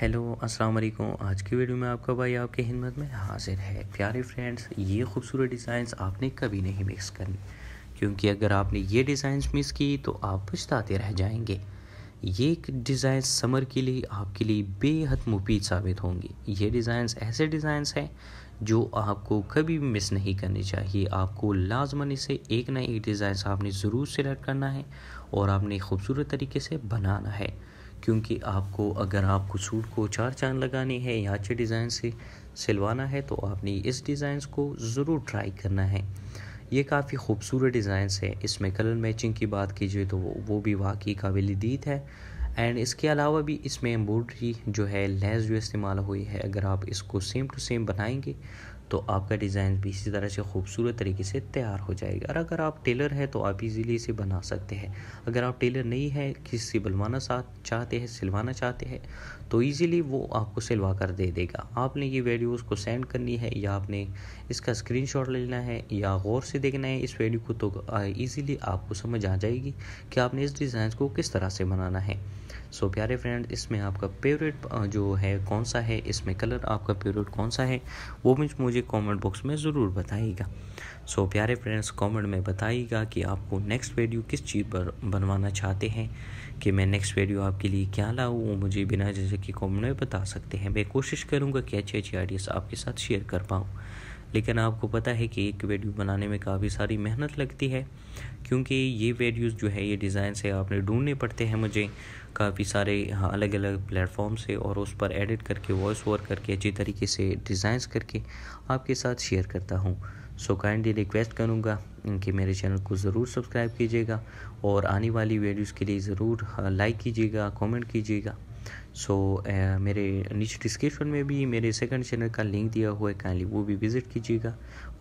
hello अस्सलाम वालेकुम आज की वीडियो में आपका भाई आपके हिम्मत में हाजिर है प्यारे फ्रेंड्स ये खूबसूरत डिज़ाइंस आपने कभी नहीं मिक्स करनी क्योंकि अगर आपने ये डिज़ाइंस मिस की तो आप पछताते रह जाएंगे ये डिज़ाइन समर के लिए आपके लिए बेहद मुफीद साबित होंगी ये डिज़ाइंस ऐसे डिज़ाइंस हैं जो आपको कभी भी मिस नहीं करनी चाहिए आपको लाजमन से एक ना एक डिज़ाइन आपने ज़रूर सेलेक्ट करना है और आपने खूबसूरत तरीके से बनाना है क्योंकि आपको अगर आपको सूट को चार चांद लगानी है या अच्छे डिज़ाइन से सिलवाना है तो आपने इस डिज़ाइंस को ज़रूर ट्राई करना है ये काफ़ी खूबसूरत डिज़ाइंस है इसमें कलर मैचिंग की बात कीजिए तो वो वो भी वाकई काबिल दीद है एंड इसके अलावा भी इसमें एम्ब्रॉयडरी जो है लेस जो इस्तेमाल हुई है अगर आप इसको सेम टू सेम बनाएंगे तो आपका डिज़ाइन भी इसी तरह से खूबसूरत तरीके से तैयार हो जाएगा और अगर आप टेलर हैं तो आप इजीली इसे बना सकते हैं अगर आप टेलर नहीं है किसी से बनवाना साथ चाहते हैं सिलवाना चाहते हैं तो इजीली वो आपको सिलवा कर दे देगा आपने ये वीडियो उसको सेंड करनी है या आपने इसका शॉट लेना है या गौर से देखना है इस वीडियो को तो ईज़िली आपको समझ आ जाएगी कि आपने इस डिज़ाइन को किस तरह से बनाना है सो so, प्यारे फ्रेंड इसमें आपका फेवरेट जो है कौन सा है इसमें कलर आपका फेवरेट कौन सा है वो भी मुझे कमेंट बॉक्स में ज़रूर बताइएगा सो so, प्यारे फ्रेंड्स कमेंट में बताइएगा कि आपको नेक्स्ट वीडियो किस चीज़ पर बनवाना चाहते हैं कि मैं नेक्स्ट वीडियो आपके लिए क्या लाऊँ वो मुझे बिना जैसे कि कॉमेंट में बता सकते हैं मैं कोशिश करूँगा कि अच्छे अच्छे आइडियाज़ आपके साथ शेयर कर पाऊँ लेकिन आपको पता है कि एक वीडियो बनाने में काफ़ी सारी मेहनत लगती है क्योंकि ये वीडियोस जो है ये डिज़ाइन से आपने ढूंढने पड़ते हैं मुझे काफ़ी सारे अलग अलग प्लेटफॉर्म से और उस पर एडिट करके वॉइस ओवर करके अच्छी तरीके से डिज़ाइंस करके आपके साथ शेयर करता हूँ सो काइंडली रिक्वेस्ट करूँगा कि मेरे चैनल को ज़रूर सब्सक्राइब कीजिएगा और आने वाली वीडियोज़ के लिए ज़रूर लाइक हाँ, कीजिएगा कॉमेंट कीजिएगा सो so, uh, मेरे नीचे डिस्क्रिप्शन में भी मेरे सेकंड चैनल का लिंक दिया हुआ है काइंडली वो भी विज़िट कीजिएगा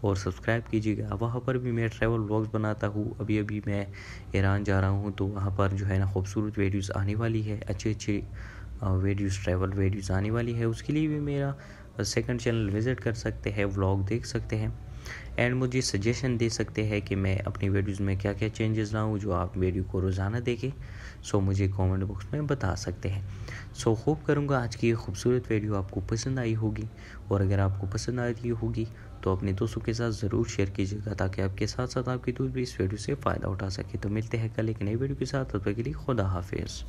और सब्सक्राइब कीजिएगा वहाँ पर भी मैं ट्रैवल ब्लॉग्स बनाता हूँ अभी अभी मैं ईरान जा रहा हूँ तो वहाँ पर जो है ना खूबसूरत वीडियोज़ आने वाली है अच्छे अच्छे वीडियोज़ ट्रैवल वीडियोज़ आने वाली है उसके लिए भी मेरा सेकंड चैनल विज़िट कर सकते हैं व्लॉग देख सकते हैं एंड मुझे सजेशन दे सकते हैं कि मैं अपनी वीडियोज़ में क्या क्या चेंजेस लाऊँ जो आप वीडियो को रोज़ाना देखें सो मुझे कमेंट बॉक्स में बता सकते हैं सो होप करूँगा आज की ये खूबसूरत वीडियो आपको पसंद आई होगी और अगर आपको पसंद आई होगी तो अपने दोस्तों के साथ ज़रूर शेयर कीजिएगा ताकि आपके साथ साथ आपकी दोस्त भी इस वीडियो से फ़ायदा उठा सके तो मिलते हैं कल एक नई वीडियो के साथ तब तक के लिए खुदा हाफिज़